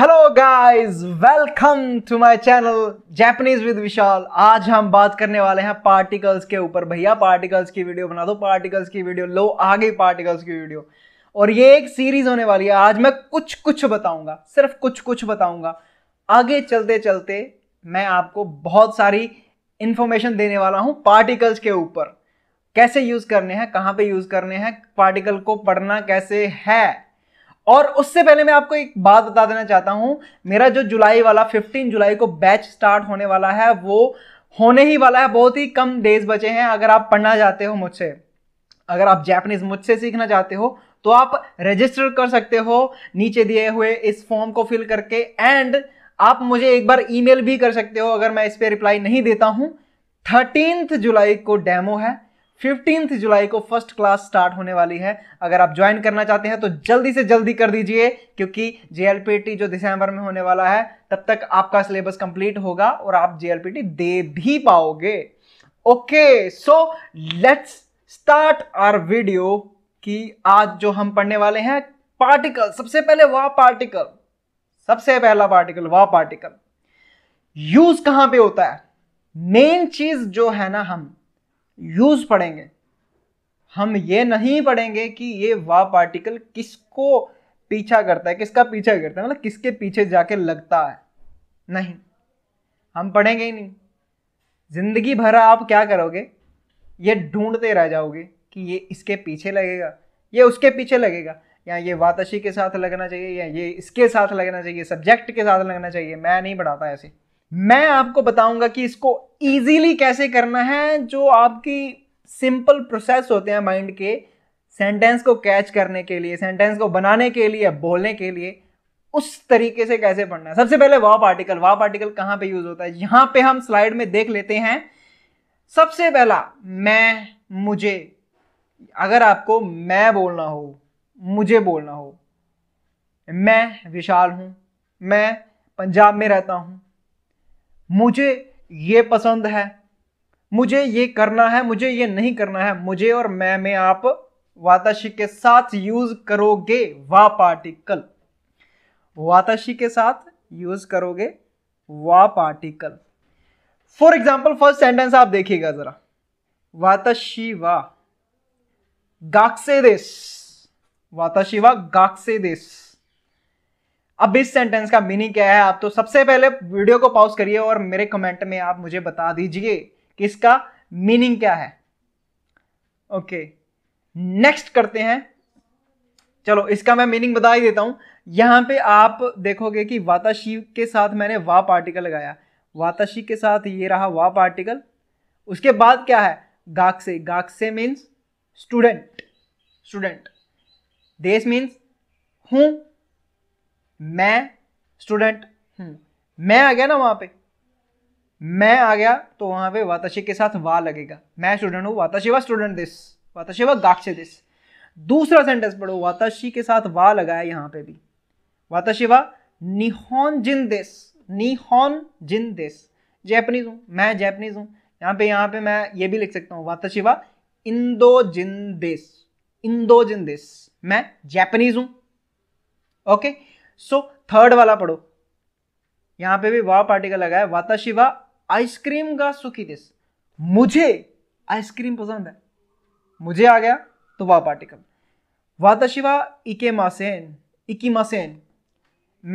Hello guys welcome to my channel Japanese with Vishal आज हम बात करने वाले हैं पार्टिकल्स के ऊपर भैया पार्टिकल्स की वीडियो बना दो पार्टिकल्स की वीडियो लो आ गई पार्टिकल्स की वीडियो और ये एक सीरीज होने वाली है आज मैं कुछ कुछ बताऊंगा सिर्फ कुछ कुछ बताऊंगा आगे चलते चलते मैं आपको बहुत सारी इन्फॉर्मेशन देने वाला हूँ पार्टिकल्स के ऊपर कैसे यूज़ करने हैं कहाँ पर यूज़ करने हैं पार्टिकल को पढ़ना कैसे है और उससे पहले मैं आपको एक बात बता देना चाहता हूं मेरा जो जुलाई वाला 15 जुलाई को बैच स्टार्ट होने वाला है वो होने ही वाला है बहुत ही कम डेज बचे हैं अगर आप पढ़ना चाहते हो मुझसे अगर आप जैपनीज मुझसे सीखना चाहते हो तो आप रजिस्टर कर सकते हो नीचे दिए हुए इस फॉर्म को फिल करके एंड आप मुझे एक बार ईमेल भी कर सकते हो अगर मैं इस पर रिप्लाई नहीं देता हूँ थर्टीन जुलाई को डेमो है फिफ्टींथ जुलाई को फर्स्ट क्लास स्टार्ट होने वाली है अगर आप ज्वाइन करना चाहते हैं तो जल्दी से जल्दी कर दीजिए क्योंकि जे जो दिसंबर में होने वाला है तब तक आपका सिलेबस कंप्लीट होगा और आप जे दे भी पाओगे okay so let's start our video कि आज जो हम पढ़ने वाले हैं पार्टिकल सबसे पहले वाह पार्टिकल सबसे पहला पार्टिकल वाह पार्टिकल यूज कहां पे होता है मेन चीज जो है ना हम यूज पढ़ेंगे हम ये नहीं पढ़ेंगे कि ये वा पार्टिकल किसको पीछा करता है किसका पीछा करता है मतलब किसके पीछे जाके लगता है नहीं हम पढ़ेंगे ही नहीं जिंदगी भर आप क्या करोगे ये ढूंढते रह जाओगे कि ये इसके पीछे लगेगा ये उसके पीछे लगेगा या ये वातशी के साथ लगना चाहिए या ये इसके साथ लगना चाहिए सब्जेक्ट के साथ लगना चाहिए मैं नहीं पढ़ाता ऐसे मैं आपको बताऊंगा कि इसको इजीली कैसे करना है जो आपकी सिंपल प्रोसेस होते हैं माइंड के सेंटेंस को कैच करने के लिए सेंटेंस को बनाने के लिए बोलने के लिए उस तरीके से कैसे पढ़ना है सबसे पहले वाप आर्टिकल वाप आर्टिकल कहां पे यूज होता है यहां पे हम स्लाइड में देख लेते हैं सबसे पहला मैं मुझे अगर आपको मैं बोलना हो मुझे बोलना हो मैं विशाल हूं मैं पंजाब में रहता हूं मुझे ये पसंद है मुझे ये करना है मुझे ये नहीं करना है मुझे और मैं में आप वाताशी के साथ यूज करोगे वा पार्टिकल वाताशी के साथ यूज करोगे वा particle for example first sentence आप देखिएगा जरा वाताशी वा गाक्से देश वाताशी वा गाक्से देश अब इस सेंटेंस का मीनिंग क्या है आप तो सबसे पहले वीडियो को पॉज करिए और मेरे कमेंट में आप मुझे बता दीजिए कि इसका मीनिंग क्या है ओके okay. नेक्स्ट करते हैं चलो इसका मैं मीनिंग बता ही देता हूं यहां पे आप देखोगे कि वाताशी के साथ मैंने वाप आर्टिकल लगाया वाताशी के साथ ये रहा वाप आर्टिकल उसके बाद क्या है गाक्से गाक्से मीन्स स्टूडेंट स्टूडेंट देश मीन्स हूं मैं स्टूडेंट हम्म। मैं आ गया ना वहां पे मैं आ गया तो वहां पे वाताशी के साथ वा लगेगा मैं स्टूडेंट हूँ वाताशी वा स्टूडेंट दिस वाताशी वा गाक्षे दिस दूसरा सेंटेंस पढ़ो वाताशी के साथ वा लगाया यहाँ पे भी वाताशी वा निहोन जिन दिस निहोन जिन दिस जैपनीज हूँ मैं जैपनीज हूँ यहाँ पे यहाँ पे मैं ये भी लिख सकता हूँ वाताशी वा इंदो जिन दिस इंदो जिन दिस मैं जैपनीज हूँ ओके okay? सो थर्ड वाला पढ़ो यहां पे भी वाव पार्टिकल लगा है वाताशिवा आइसक्रीम का सुखी दिस मुझे आइसक्रीम पसंद है मुझे आ गया तो वाह पार्टिकल वाताशिवा इके मासेन इकी मासेन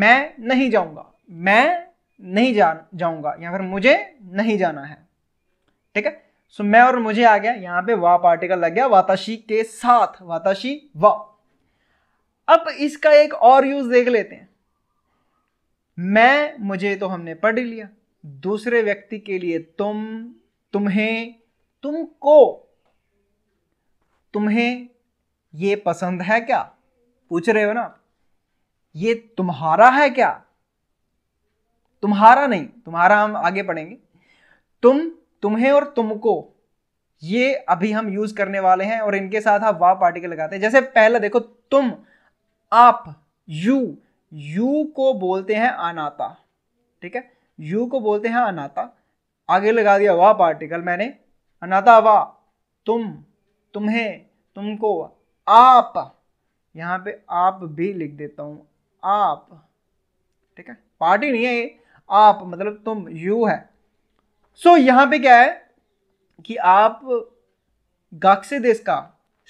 मैं नहीं जाऊंगा मैं नहीं जा जाऊंगा यहां पर मुझे नहीं जाना है ठीक है सो मैं और मुझे आ गया यहां पे वा पार्टिकल लग गया वाताशी के साथ वाताशी वा अब इसका एक और यूज देख लेते हैं मैं मुझे तो हमने पढ़ लिया दूसरे व्यक्ति के लिए तुम तुम्हें तुमको तुम्हें ये पसंद है क्या पूछ रहे हो ना ये तुम्हारा है क्या तुम्हारा नहीं तुम्हारा हम आगे पढ़ेंगे तुम तुम्हें और तुमको ये अभी हम यूज करने वाले हैं और इनके साथ आप वाह पार्टिकल लगाते हैं जैसे पहला देखो तुम आप यू यू को बोलते हैं अनाता ठीक है यू को बोलते हैं अनाता आगे लगा दिया वाह पार्टिकल मैंने अनाता वाह तुम तुम्हें तुमको आप यहां पे आप भी लिख देता हूं आप ठीक है पार्टी नहीं है ये आप मतलब तुम यू है सो so, यहां पे क्या है कि आप गाक्से देश का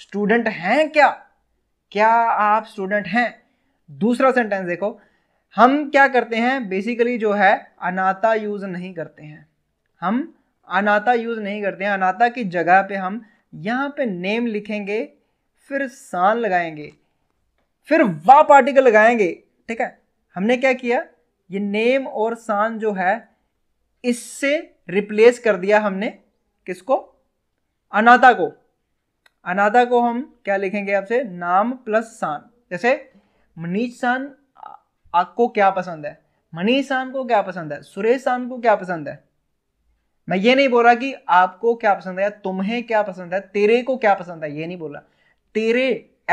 स्टूडेंट हैं क्या क्या आप स्टूडेंट हैं दूसरा सेंटेंस देखो हम क्या करते हैं बेसिकली जो है अनाता यूज़ नहीं करते हैं हम अनाता यूज़ नहीं करते हैं अनाता की जगह पे हम यहाँ पे नेम लिखेंगे फिर सान लगाएंगे फिर वा पार्टिकल लगाएंगे ठीक है हमने क्या किया ये नेम और सान जो है इससे रिप्लेस कर दिया हमने किसको अनाता को अनादा को हम क्या लिखेंगे आपसे नाम प्लस सान जैसे मनीष सान आपको क्या पसंद है मनीष सान को क्या पसंद है सुरेश सान को क्या पसंद है मैं ये नहीं बोल रहा कि आपको क्या पसंद है तुम्हें क्या पसंद है तेरे को क्या पसंद है ये नहीं बोल रहा तेरे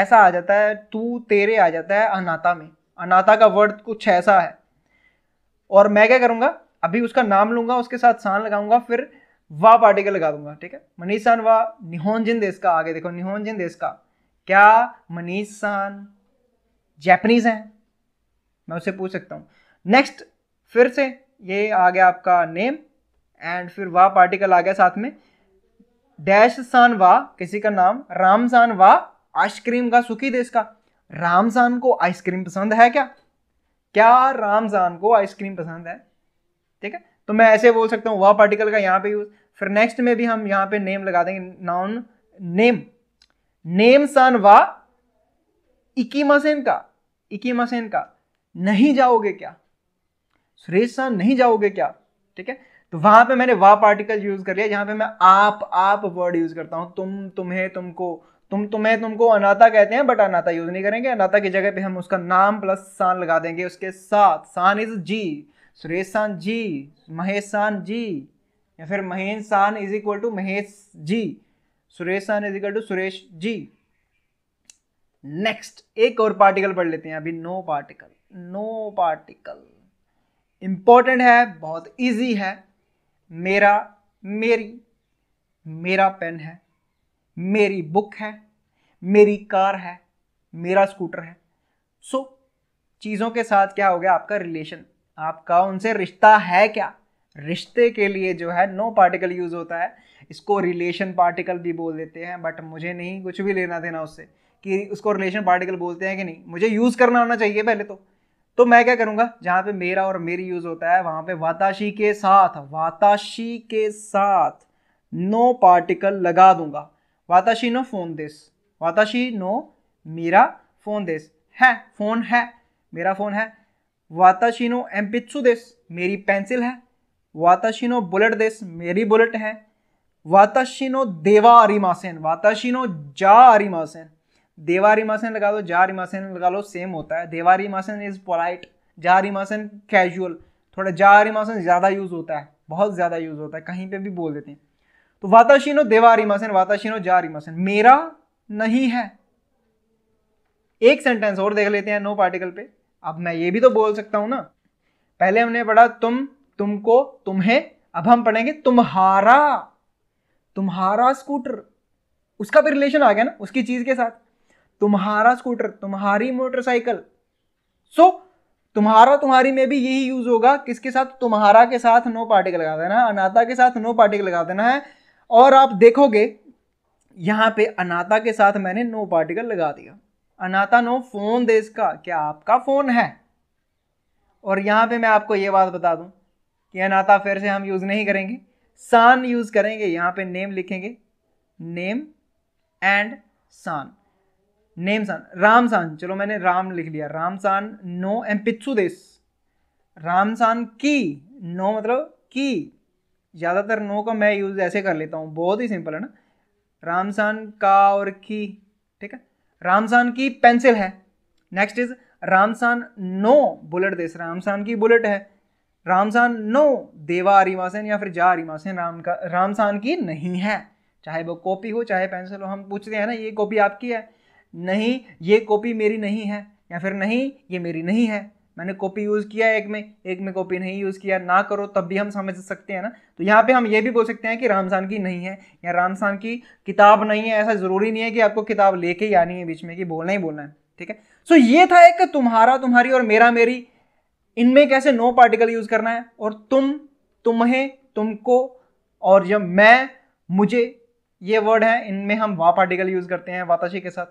ऐसा आ जाता है तू तेरे आ जाता है अनाता में अनाता का वर्ड कुछ ऐसा है और मैं क्या करूंगा अभी उसका नाम लूंगा उसके साथ सान लगाऊंगा फिर वा पार्टिकल लगा दूंगा ठीक है मनीष सान वा जिन देश का आगे देखो निहोनजिन देश का क्या मनीष सान जैपनीज है मैं उसे पूछ सकता हूं नेक्स्ट फिर से ये आ गया आपका नेम एंड फिर वाह पार्टिकल आ गया साथ में डैश सान वाह किसी का नाम राम सान वाह आइसक्रीम का सुखी देश का राम सान को आइसक्रीम पसंद है क्या क्या राम सान को आइसक्रीम पसंद है ठीक है तो मैं ऐसे बोल सकता हूँ वाह पार्टिकल का यहाँ पे यूज फिर नेक्स्ट में भी हम यहां पे नेम लगा देंगे नाउन नेम नेम सन वा मसेन का इकी मसेन का नहीं जाओगे क्या सुरेश सन नहीं जाओगे क्या ठीक है तो वहां पे मैंने वा पार्टिकल यूज कर लिया जहां पे मैं आप आप वर्ड यूज करता हूं तुम तुम्हें तुमको तुम तुम्हें तुमको अनाथा कहते हैं बट अनाथा यूज नहीं करेंगे अनाथा की जगह पे हम उसका नाम प्लस सान लगा देंगे उसके साथ सान इज जी सुरेश सान जी महेश सान जी या फिर महेंद्र सान is equal to Mahesh ji Suresh सान is equal to Suresh ji next एक और पार्टिकल पढ़ लेते हैं अभी नो पार्टिकल नो पार्टिकल इंपॉर्टेंट है बहुत इजी है मेरा मेरी मेरा पेन है मेरी बुक है मेरी कार है मेरा स्कूटर है सो so, चीज़ों के साथ क्या हो गया आपका रिलेशन आपका उनसे रिश्ता है क्या रिश्ते के लिए जो है नो पार्टिकल यूज़ होता है इसको रिलेशन पार्टिकल भी बोल देते हैं बट मुझे नहीं कुछ भी लेना देना उससे कि उसको रिलेशन पार्टिकल बोलते हैं कि नहीं मुझे यूज़ करना होना चाहिए पहले तो तो मैं क्या करूँगा जहाँ पे मेरा और मेरी यूज़ होता है वहाँ पे वाताशी के साथ वाताशी के साथ नो पार्टिकल लगा दूंगा वाताशी नो फोन दिस वाताशी नो मेरा फोन दिस है फ़ोन है मेरा फ़ोन है वाताशी नो एम एम्पित्सु दिस मेरी पेंसिल है वाताशिनो बुलेट देश मेरी बुलेट है वाताशिनो देवा अरिमासेन वाताशिनो जा अरिमासेन देवा अरिमासेन लगा दो जा अरिमासेन लगा लो सेम होता है देवा अरिमासेन इज पोलाइट जा अरिमासेन कैजुअल थोड़ा जा अरिमासेन ज़्यादा यूज़ होता है बहुत ज़्यादा यूज़ होता है कहीं पे भी बोल देते हैं तो वाताशिनो देवा अरिमासेन वाताशिनो जा अरिमासेन मेरा नहीं है एक सेंटेंस और देख लेते हैं नो पार्टिकल पे अब मैं ये भी तो बोल सकता हूँ ना पहले हमने पढ़ा तुम तुमको तुम्हें अब हम पढ़ेंगे तुम्हारा तुम्हारा स्कूटर उसका भी रिलेशन आ गया ना उसकी चीज के साथ तुम्हारा स्कूटर तुम्हारी मोटरसाइकिल सो तुम्हारा तुम्हारी में भी यही यूज होगा किसके साथ तुम्हारा के साथ नो पार्टिकल लगा देना है अनाथा के साथ नो पार्टिकल लगा देना है और आप देखोगे यहां पे अनाथा के साथ मैंने नो पार्टिकल लगा दिया अनाथा नो फोन देश का क्या आपका फोन है और यहां पे मैं आपको यह बात बता दूं कि अनाता फिर से हम यूज़ नहीं करेंगे सान यूज़ करेंगे यहाँ पे नेम लिखेंगे नेम एंड सान नेम सान राम सान चलो मैंने राम लिख लिया राम सान नो पिछू देश राम सान की नो मतलब की ज़्यादातर नो का मैं यूज़ ऐसे कर लेता हूँ बहुत ही सिंपल है ना राम सान का और की ठीक है रामसान की पेंसिल है नेक्स्ट इज रामसान नो बुलेट दिस रामसान की बुलेट है रामसान नो देवा आरिमासन या फिर जा आरिमासन राम का रामसान की नहीं है चाहे वो कॉपी हो चाहे पेंसिल हो हम पूछते हैं ना ये कॉपी आपकी है नहीं ये कॉपी मेरी नहीं है या फिर नहीं ये मेरी नहीं है मैंने कॉपी यूज़ किया एक में एक में कॉपी नहीं यूज़ किया ना करो तब भी हम समझ सकते हैं ना तो यहाँ पे हम ये भी बोल सकते हैं कि रामसान की नहीं है या रामसान की किताब नहीं है ऐसा ज़रूरी नहीं है कि आपको किताब लेके ही आनी है बीच में कि बोलना ही बोलना है ठीक है सो ये था एक तुम्हारा तुम्हारी और मेरा मेरी इनमें कैसे नो पार्टिकल यूज करना है और तुम तुम्हें तुमको और जब मैं मुझे ये वर्ड है इनमें हम वा पार्टिकल यूज करते हैं वाताशी के साथ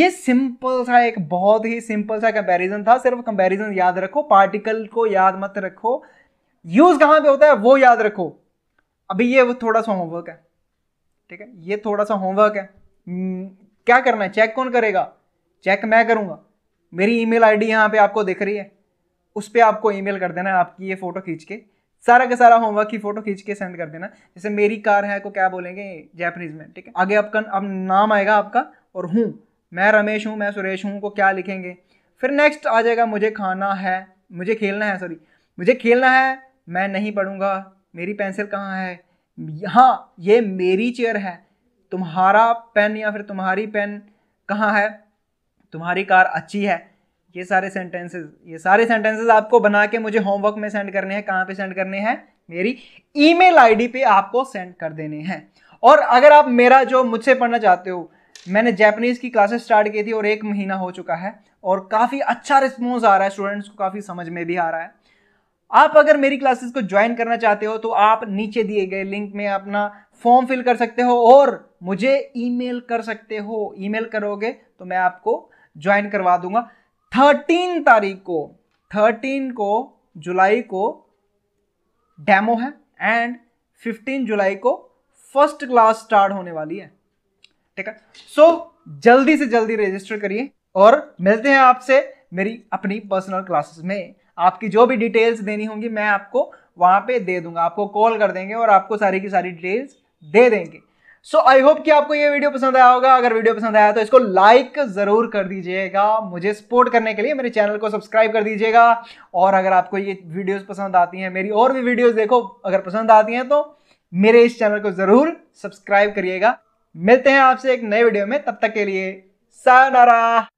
ये सिंपल सा एक बहुत ही सिंपल सा कंपैरिजन था सिर्फ कंपैरिजन याद रखो पार्टिकल को याद मत रखो यूज कहां पे होता है वो याद रखो अभी ये थोड़ा सा होमवर्क है ठीक है ये थोड़ा सा होमवर्क है hmm, क्या करना है चेक कौन करेगा चेक मैं करूंगा मेरी ईमेल आईडी यहां पे आपको दिख रही है उस पर आपको ईमेल कर देना आपकी ये फ़ोटो खींच के सारा का सारा होमवर्क की फोटो खींच के सेंड कर देना जैसे मेरी कार है को क्या बोलेंगे जैपनीज में ठीक है आगे आपका अब नाम आएगा आपका और हूँ मैं रमेश हूँ मैं सुरेश हूँ को क्या लिखेंगे फिर नेक्स्ट आ जाएगा मुझे खाना है मुझे खेलना है सॉरी मुझे खेलना है मैं नहीं पढ़ूंगा मेरी पेंसिल कहाँ है हाँ ये मेरी चेयर है तुम्हारा पेन या फिर तुम्हारी पेन कहाँ है तुम्हारी कार अच्छी है ये सारे सेंटेंसेस ये सारे सेंटेंसेस आपको बना के मुझे होमवर्क में सेंड करने हैं कहाँ पे सेंड करने हैं मेरी ईमेल आईडी पे आपको सेंड कर देने हैं और अगर आप मेरा जो मुझसे पढ़ना चाहते हो मैंने जैपनीज़ की क्लासेस स्टार्ट की थी और एक महीना हो चुका है और काफ़ी अच्छा रिस्पॉन्स आ रहा है स्टूडेंट्स को काफ़ी समझ में भी आ रहा है आप अगर मेरी क्लासेस को ज्वाइन करना चाहते हो तो आप नीचे दिए गए लिंक में अपना फॉर्म फिल कर सकते हो और मुझे ईमेल कर सकते हो ईमेल करोगे तो मैं आपको ज्वाइन करवा दूंगा थर्टीन तारीख को थर्टीन को जुलाई को डेमो है एंड फिफ्टीन जुलाई को फर्स्ट क्लास स्टार्ट होने वाली है ठीक है सो so, जल्दी से जल्दी रजिस्टर करिए और मिलते हैं आपसे मेरी अपनी पर्सनल क्लासेस में आपकी जो भी डिटेल्स देनी होंगी मैं आपको वहां पे दे दूंगा आपको कॉल कर देंगे और आपको सारी की सारी डिटेल्स दे देंगे सो आई होप कि आपको ये वीडियो पसंद आया होगा अगर वीडियो पसंद आया तो इसको लाइक ज़रूर कर दीजिएगा मुझे सपोर्ट करने के लिए मेरे चैनल को सब्सक्राइब कर दीजिएगा और अगर आपको ये वीडियोस पसंद आती हैं मेरी और भी वीडियोस देखो अगर पसंद आती हैं तो मेरे इस चैनल को ज़रूर सब्सक्राइब करिएगा मिलते हैं आपसे एक नए वीडियो में तब तक के लिए सा